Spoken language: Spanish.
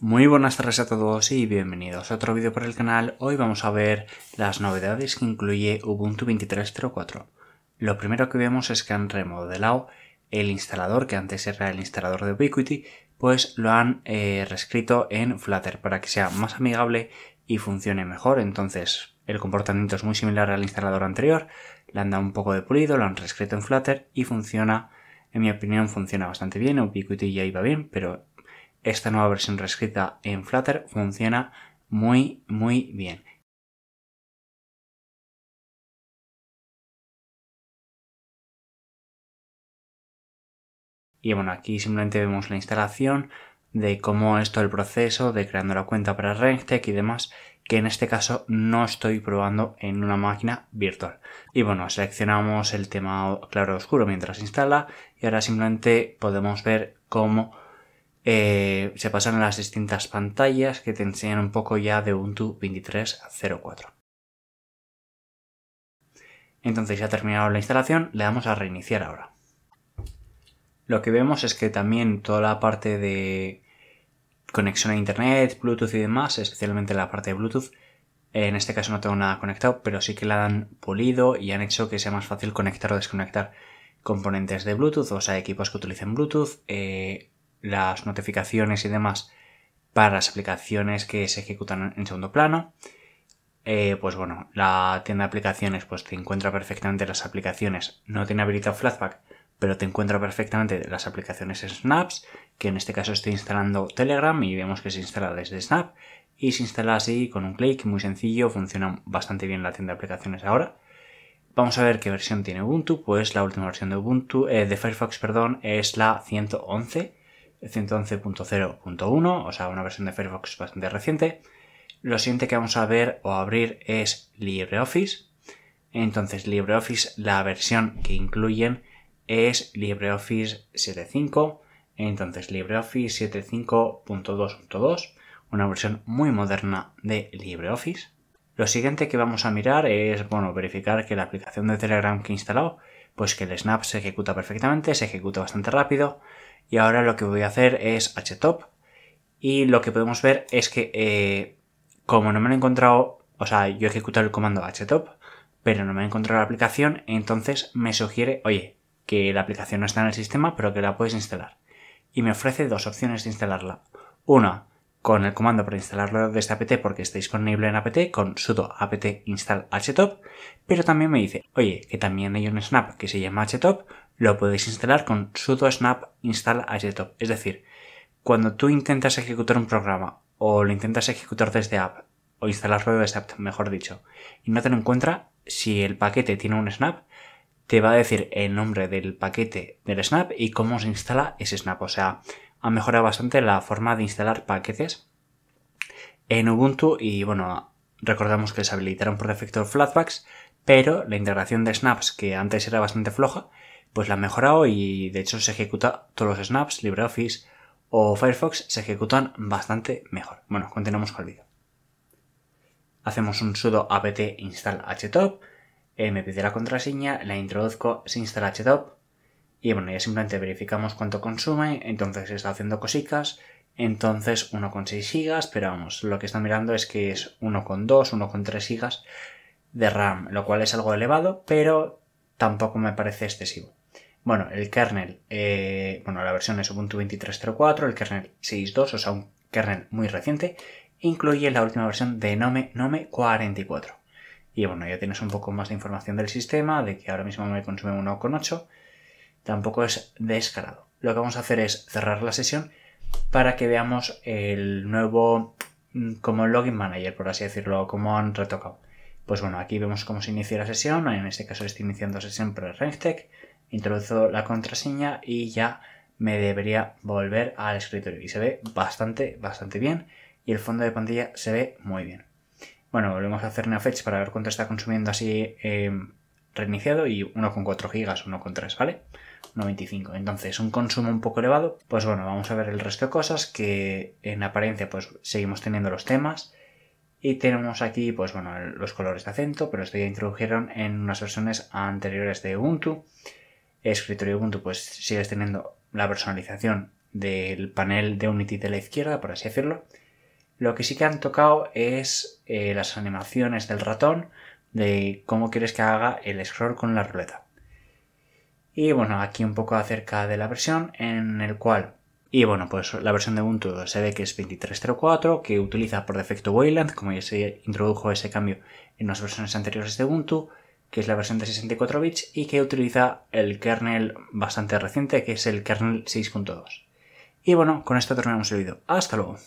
Muy buenas tardes a todos y bienvenidos a otro vídeo por el canal. Hoy vamos a ver las novedades que incluye Ubuntu 23.04. Lo primero que vemos es que han remodelado el instalador que antes era el instalador de Ubiquiti, pues lo han eh, reescrito en Flutter para que sea más amigable y funcione mejor. Entonces el comportamiento es muy similar al instalador anterior, le han dado un poco de pulido, lo han reescrito en Flutter y funciona, en mi opinión funciona bastante bien, Ubiquiti ya iba bien, pero esta nueva versión reescrita en Flutter funciona muy, muy bien. Y bueno, aquí simplemente vemos la instalación de cómo es todo el proceso de creando la cuenta para Renktech y demás, que en este caso no estoy probando en una máquina virtual. Y bueno, seleccionamos el tema claro oscuro mientras se instala y ahora simplemente podemos ver cómo eh, se pasan a las distintas pantallas que te enseñan un poco ya de Ubuntu 23.04. Entonces ya ha terminado la instalación, le damos a reiniciar ahora. Lo que vemos es que también toda la parte de conexión a internet, Bluetooth y demás, especialmente la parte de Bluetooth, en este caso no tengo nada conectado, pero sí que la han pulido y han hecho que sea más fácil conectar o desconectar componentes de Bluetooth, o sea, equipos que utilicen Bluetooth, eh, las notificaciones y demás para las aplicaciones que se ejecutan en segundo plano. Eh, pues bueno, la tienda de aplicaciones pues te encuentra perfectamente las aplicaciones. No tiene habilitado Flashback, pero te encuentra perfectamente las aplicaciones Snaps, que en este caso estoy instalando Telegram y vemos que se instala desde Snap y se instala así con un clic, muy sencillo, funciona bastante bien la tienda de aplicaciones ahora. Vamos a ver qué versión tiene Ubuntu, pues la última versión de Ubuntu, eh, de Firefox, perdón, es la 111 111.0.1, o sea, una versión de Firefox bastante reciente. Lo siguiente que vamos a ver o abrir es LibreOffice. Entonces, LibreOffice, la versión que incluyen es LibreOffice 7.5. Entonces, LibreOffice 7.5.2.2, una versión muy moderna de LibreOffice. Lo siguiente que vamos a mirar es, bueno, verificar que la aplicación de Telegram que he instalado, pues que el snap se ejecuta perfectamente, se ejecuta bastante rápido y ahora lo que voy a hacer es htop y lo que podemos ver es que eh, como no me lo he encontrado, o sea, yo he ejecutado el comando htop, pero no me he encontrado la aplicación, entonces me sugiere, oye, que la aplicación no está en el sistema, pero que la puedes instalar. Y me ofrece dos opciones de instalarla. Una, con el comando para instalarlo desde este apt porque está disponible en apt con sudo apt install htop, pero también me dice, oye, que también hay un snap que se llama htop, lo podéis instalar con sudo snap install as Es decir, cuando tú intentas ejecutar un programa o lo intentas ejecutar desde app o instalarlo desde app, mejor dicho, y no te lo encuentra, si el paquete tiene un snap, te va a decir el nombre del paquete del snap y cómo se instala ese snap. O sea, ha mejorado bastante la forma de instalar paquetes en Ubuntu y bueno, recordamos que se habilitaron por defecto Flatbacks, pero la integración de snaps, que antes era bastante floja, pues la han mejorado y de hecho se ejecuta todos los snaps, LibreOffice o Firefox se ejecutan bastante mejor. Bueno, continuamos con el vídeo. Hacemos un sudo apt install htop, eh, me pide la contraseña, la introduzco, se instala htop y bueno, ya simplemente verificamos cuánto consume, entonces está haciendo cositas, entonces 1,6 gigas, pero vamos, lo que está mirando es que es 1,2, 1,3 gigas de RAM, lo cual es algo elevado, pero tampoco me parece excesivo. Bueno, el kernel, eh, bueno, la versión es Ubuntu 23.04, el kernel 6.2, o sea, un kernel muy reciente, incluye la última versión de Nome, Nome 44. Y bueno, ya tienes un poco más de información del sistema, de que ahora mismo me consume 1.8. Tampoco es descarado. Lo que vamos a hacer es cerrar la sesión para que veamos el nuevo mm, como login manager, por así decirlo, como han retocado. Pues bueno, aquí vemos cómo se inicia la sesión. En este caso estoy iniciando sesión para Renftech. Introduzco la contraseña y ya me debería volver al escritorio. Y se ve bastante, bastante bien. Y el fondo de pantalla se ve muy bien. Bueno, volvemos a hacer una fetch para ver cuánto está consumiendo así em, reiniciado y 1,4 gigas, 1,3, ¿vale? 1,25. Entonces, un consumo un poco elevado. Pues bueno, vamos a ver el resto de cosas que en apariencia pues seguimos teniendo los temas. Y tenemos aquí, pues bueno, los colores de acento, pero esto ya introdujeron en unas versiones anteriores de Ubuntu escritorio Ubuntu pues sigues teniendo la personalización del panel de Unity de la izquierda, por así decirlo. Lo que sí que han tocado es eh, las animaciones del ratón, de cómo quieres que haga el scroll con la ruleta. Y bueno, aquí un poco acerca de la versión en el cual... Y bueno, pues la versión de Ubuntu se ve que es 23.04, que utiliza por defecto Wayland, como ya se introdujo ese cambio en las versiones anteriores de Ubuntu que es la versión de 64 bits y que utiliza el kernel bastante reciente, que es el kernel 6.2. Y bueno, con esto terminamos el vídeo. Hasta luego.